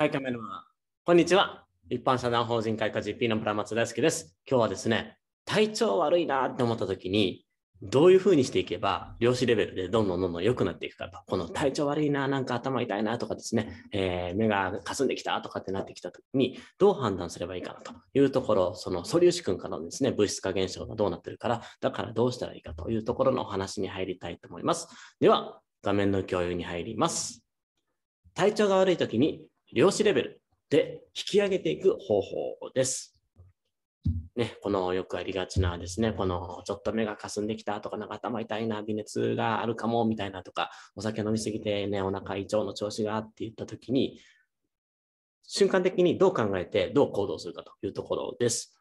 はい、メラマン。こんにちは。一般社団法人会花 GP の村松大輔です。今日はですね、体調悪いなって思った時に、どういうふうにしていけば、量子レベルでどんどんどんどん良くなっていくかと、この体調悪いな、なんか頭痛いなとかですね、えー、目がかすんできたとかってなってきた時に、どう判断すればいいかなというところ、その素粒子君からのですね、物質化現象がどうなってるから、だからどうしたらいいかというところのお話に入りたいと思います。では、画面の共有に入ります。体調が悪い時に量子レベルで引き上げていく方法です。ね、このよくありがちなですね、このちょっと目がかすんできたとか、なんか頭痛いな、微熱があるかもみたいなとか、お酒飲みすぎてね、お腹胃腸の調子がって言った時に、瞬間的にどう考えて、どう行動するかというところです。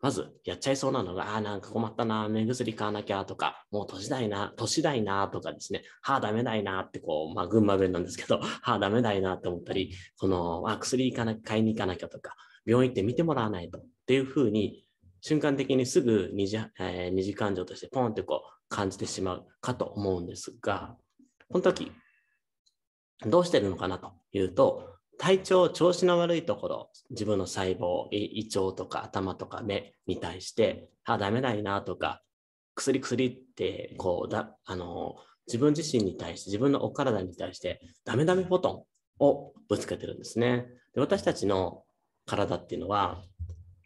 まずやっちゃいそうなのが、ああ、なんか困ったな、目薬買わなきゃとか、もう年だいな、年だいなとかですね、歯ダメだいなってこう、まあ群馬弁なんですけど、歯ダメだいなって思ったり、この、あ、薬行かな買いに行かなきゃとか、病院行って見てもらわないとっていうふうに、瞬間的にすぐ二次,、えー、二次感情としてポンってこう感じてしまうかと思うんですが、この時、どうしてるのかなというと、体調、調子の悪いところ、自分の細胞、胃腸とか頭とか目に対して、あ、ダメないなとか、薬薬ってこうだあの自分自身に対して自分のお体に対してダメダメフォトンをぶつけてるんですね。で私たちの体っていうのは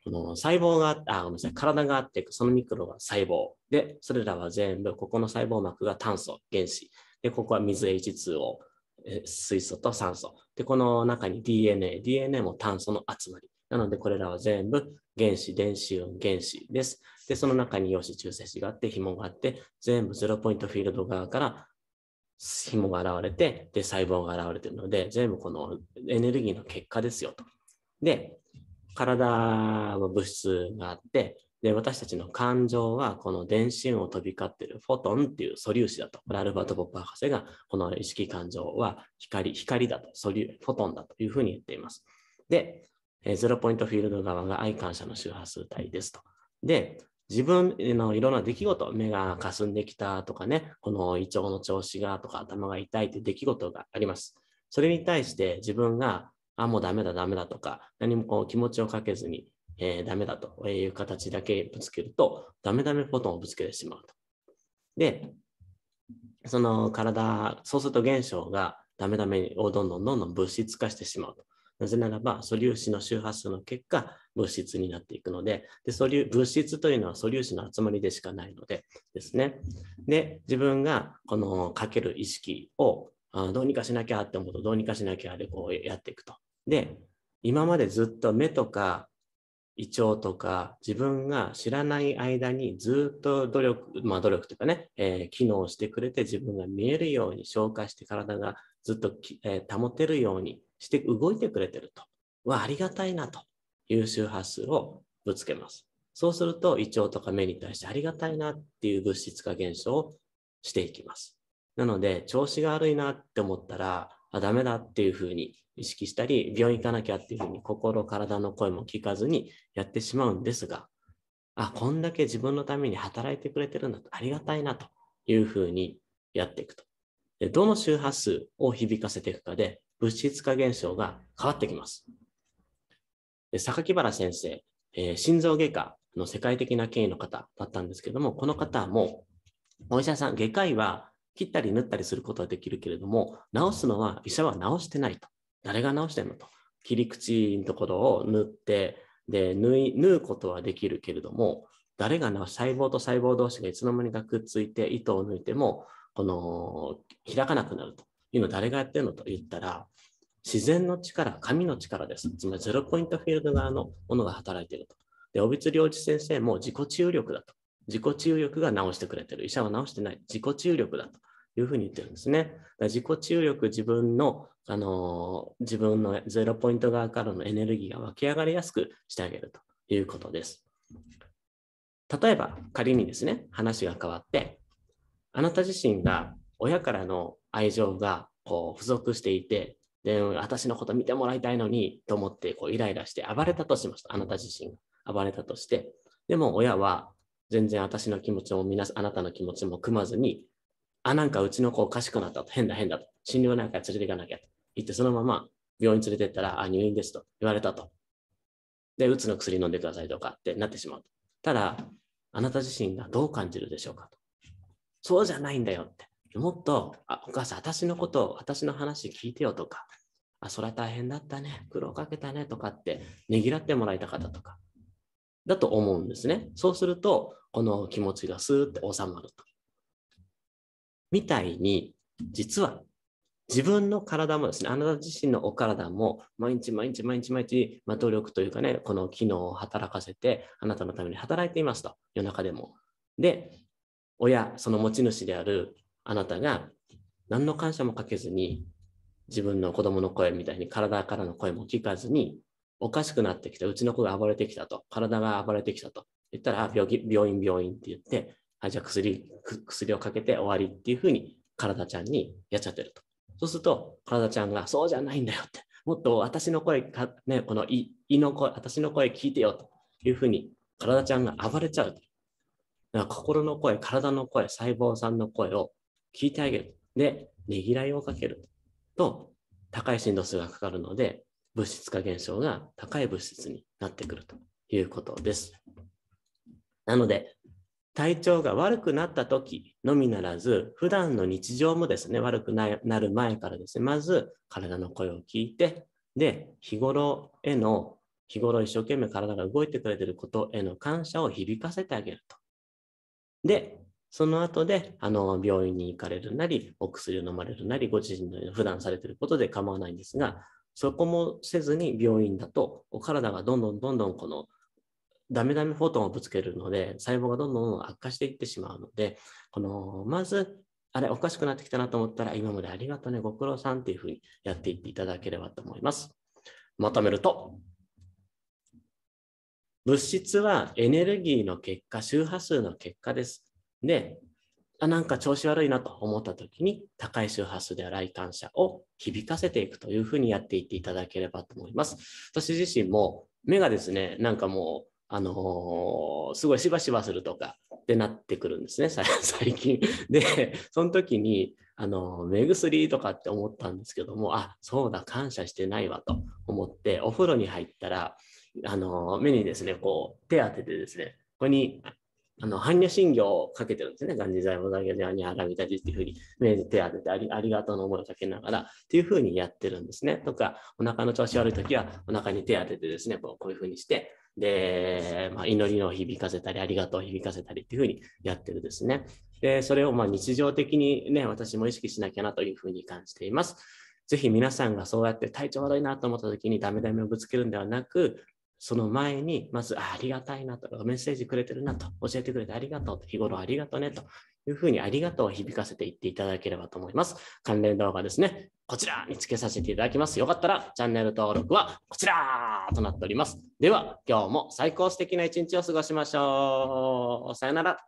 の細胞があごめんなさい体があってそのミクロが細胞でそれらは全部ここの細胞膜が炭素原子でここは水 H2O 水素と酸素。で、この中に DNA、DNA も炭素の集まり。なので、これらは全部原子、電子イ原子です。で、その中に陽子、中性子があって、紐があって、全部ゼロポイントフィールド側から紐が現れて、で、細胞が現れているので、全部このエネルギーの結果ですよと。で、体は物質があって、で、私たちの感情はこの電子音を飛び交っているフォトンっていう素粒子だと。これアルバート・ポップ博士がこの意識感情は光、光だと、素粒、フォトンだというふうに言っています。で、えー、ゼロポイントフィールド側が愛感謝の周波数帯ですと。で、自分のいろんな出来事、目が霞んできたとかね、この胃腸の調子がとか頭が痛いって出来事があります。それに対して自分が、あ、もうダメだダメだとか、何もこう気持ちをかけずにえー、ダメだという形だけぶつけると、ダメダメフォトンをぶつけてしまうと。で、その体、そうすると現象がダメダメをどんどんどんどん物質化してしまうと。なぜならば、素粒子の周波数の結果、物質になっていくので、で素粒物質というのは素粒子の集まりでしかないのでですね。で、自分がこのかける意識をどうにかしなきゃって思うと、どうにかしなきゃでこうやっていくと。で、今までずっと目とか胃腸とか自分が知らない間にずっと努力、まあ、努力というかね、えー、機能してくれて自分が見えるように消化して体がずっと、えー、保てるようにして動いてくれてるとはありがたいなという周波数をぶつけます。そうすると胃腸とか目に対してありがたいなっていう物質化現象をしていきます。なので調子が悪いなって思ったらあ、ダメだっていうふうに意識したり、病院行かなきゃっていうふうに心、体の声も聞かずにやってしまうんですが、あ、こんだけ自分のために働いてくれてるんだと、ありがたいなというふうにやっていくと。でどの周波数を響かせていくかで、物質化現象が変わってきます。で榊原先生、えー、心臓外科の世界的な権威の方だったんですけども、この方も、お医者さん、外科医は切ったり縫ったりすることはできるけれども、直すのは医者は直してないと。誰が直してんのと。切り口のところを縫って、で縫い縫うことはできるけれども、誰がす細胞と細胞同士がいつの間にかくっついて糸を抜いても、この開かなくなるというの誰がやってるのと言ったら、自然の力、神の力です。つまりゼロポイントフィールド側のものが働いていると。で、尾光良一先生も自己治癒力だと。自己注力が治してくれてる。医者は治してない。自己注力だというふうに言ってるんですね。自己注力、自分の、あの自分のゼロポイント側からのエネルギーが湧き上がりやすくしてあげるということです。例えば仮にですね、話が変わって、あなた自身が親からの愛情がこう付属していて、で私のこと見てもらいたいのにと思ってこうイライラして暴れたとしました。あなた自身が暴れたとして。でも親は全然私の気持ちも皆あなたの気持ちも組まずに、あ、なんかうちの子おかしくなったと、変だ変だと、診療なんか連れていかなきゃと言って、そのまま病院連れてったら、あ、入院ですと言われたと。で、うつの薬飲んでくださいとかってなってしまうと。ただ、あなた自身がどう感じるでしょうかと。そうじゃないんだよって。もっと、あお母さん、私のこと、私の話聞いてよとか、あ、そりゃ大変だったね、苦労かけたねとかって、ねぎらってもらいたかったとか、だと思うんですね。そうすると、この気持ちがスーって収まると。みたいに、実は自分の体もですね、あなた自身のお体も毎日毎日毎日毎日、まあ、努力というかね、この機能を働かせて、あなたのために働いていますと、夜中でも。で、親、その持ち主であるあなたが何の感謝もかけずに、自分の子供の声みたいに体からの声も聞かずに、おかしくなってきた、うちの子が暴れてきたと、体が暴れてきたと言ったら、病病院、病院って言って、はい、じゃあ薬、薬をかけて終わりっていうふうに、体ちゃんにやっちゃってると。そうすると、体ちゃんが、そうじゃないんだよって、もっと私の声か、ね、この胃の声、私の声聞いてよというふうに、体ちゃんが暴れちゃうと。だから心の声、体の声、細胞さんの声を聞いてあげる。で、ねぎらいをかけると、高い振動数がかかるので、物質化現象が高い物質になってくるということです。なので、体調が悪くなった時のみならず、普段の日常もですね、悪くなる前からですね、まず体の声を聞いて、で、日頃への、日頃一生懸命体が動いてくれてることへの感謝を響かせてあげると。で、その後で、あの、病院に行かれるなり、お薬を飲まれるなり、ご自身の普段されてることで構わないんですが、そこもせずに病院だと、お体がどんどんどんどんこのダメダメフォトンをぶつけるので、細胞がどんどん悪化していってしまうので、このまず、あれ、おかしくなってきたなと思ったら、今までありがとうね、ご苦労さんっていうふうにやっていっていただければと思います。まとめると、物質はエネルギーの結果、周波数の結果です。で、あなんか調子悪いなと思った時に高い周波数でい、感謝を響かせていくというふうにやっていっていただければと思います。私自身も目がですね、なんかもう、あのー、すごいしばしばするとかってなってくるんですね、最近。で、その時に、あの、目薬とかって思ったんですけども、あ、そうだ、感謝してないわと思って、お風呂に入ったら、あの、目にですね、こう、手当ててですね、ここにあの、般若心経をかけてるんですね。ガンジ財務財業ではにあらみたじっていうふうに、目で手当ててありありがとうの思いをかけながら、っていうふうにやってるんですね。とか、お腹の調子悪い時は、お腹に手当ててですね、こうこういうふうにして、で、まあ、祈りを響かせたり、ありがとうを響かせたりっていうふうにやってるですね。で、それをまあ日常的にね、私も意識しなきゃなというふうに感じています。ぜひ皆さんがそうやって体調悪いなと思った時にダメダメをぶつけるんではなく、その前に、まずあ、ありがたいなと、メッセージくれてるなと、教えてくれてありがとうと、日頃ありがとねというふうにありがとうを響かせていっていただければと思います。関連動画ですね、こちらにつけさせていただきます。よかったらチャンネル登録はこちらとなっております。では、今日も最高素敵な一日を過ごしましょう。さよなら。